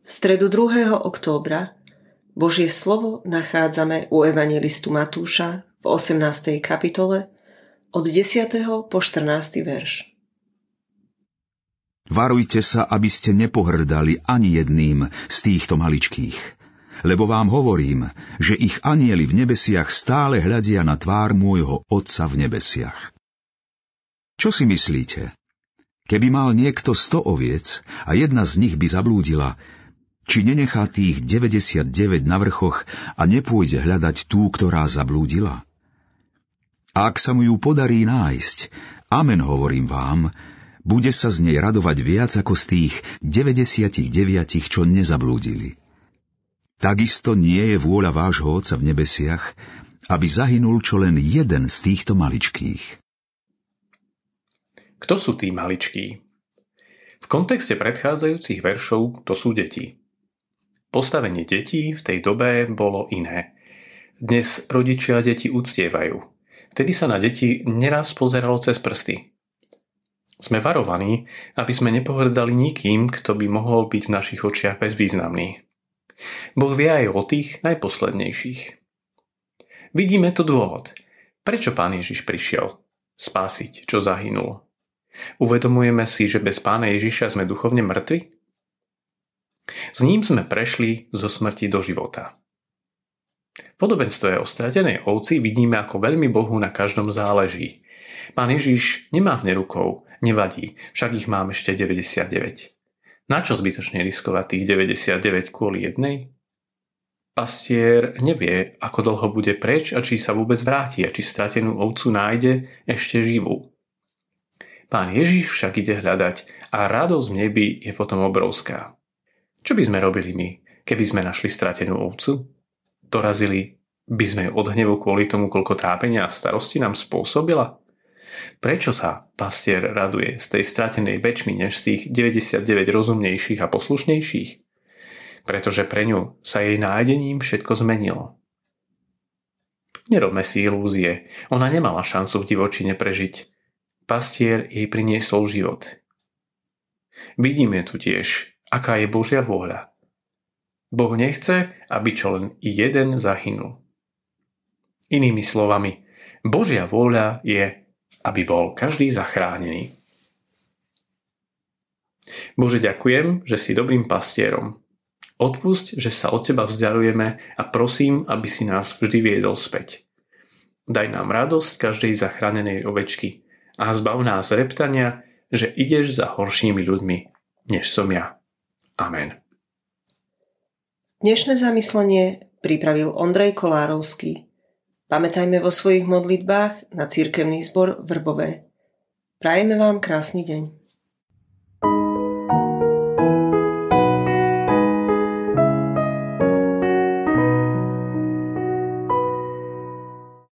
V stredu 2. októbra Božie slovo nachádzame u evangelistu Matúša v 18. kapitole od 10. po 14. verš. Varujte sa, aby ste nepohrdali ani jedným z týchto maličkých. Lebo vám hovorím, že ich anieli v nebesiach stále hľadia na tvár môjho Otca v nebesiach. Čo si myslíte? Keby mal niekto sto oviec a jedna z nich by zablúdila, či nenechá tých 99 na vrchoch a nepôjde hľadať tú, ktorá zablúdila. A ak sa mu ju podarí nájsť, amen hovorím vám, bude sa z nej radovať viac ako z tých 99, čo nezablúdili. Takisto nie je vôľa vášho Otca v nebesiach, aby zahynul čo len jeden z týchto maličkých. Kto sú tí maličkí? V kontexte predchádzajúcich veršov to sú deti. Postavenie detí v tej dobe bolo iné. Dnes rodičia deti uctievajú. Vtedy sa na deti neraz pozeralo cez prsty. Sme varovaní, aby sme nepohrdali nikým, kto by mohol byť v našich očiach bezvýznamný. Boh vie aj o tých najposlednejších. Vidíme tu dôvod. Prečo pán Ježiš prišiel? Spásiť, čo zahynul. Uvedomujeme si, že bez pána Ježiša sme duchovne mŕtvi? S ním sme prešli zo smrti do života. Podobenstvo je o stratenej ovci vidíme, ako veľmi Bohu na každom záleží. Pán Ježiš nemá v rukou, nevadí, však ich mám ešte 99. Na čo zbytočne riskovať tých 99 kvôli jednej? Pastier nevie, ako dlho bude preč a či sa vôbec vráti a či stratenú ovcu nájde ešte živú. Pán Ježiš však ide hľadať a radosť v nebi je potom obrovská. Čo by sme robili my, keby sme našli stratenú ovcu? Dorazili by sme ju od hnevu kvôli tomu, koľko trápenia a starosti nám spôsobila? Prečo sa pastier raduje z tej stratenej bečmi než z tých 99 rozumnejších a poslušnejších? Pretože pre ňu sa jej nájdením všetko zmenilo. Nerobme si ilúzie, ona nemala šancu v divočine prežiť. Pastier jej priniesol život. Vidíme tu tiež aká je Božia vôľa. Boh nechce, aby čo len jeden zahynul. Inými slovami, Božia vôľa je, aby bol každý zachránený. Bože, ďakujem, že si dobrým pastierom. Odpusť, že sa od Teba vzdialujeme a prosím, aby si nás vždy viedol späť. Daj nám radosť každej zachránenej ovečky a zbav nás reptania, že ideš za horšími ľuďmi, než som ja. Amen. Dnešné zamyslenie pripravil Ondrej Kolárovský. Pamätajme vo svojich modlitbách na cirkevný zbor Vrbové. Prajeme vám krásny deň.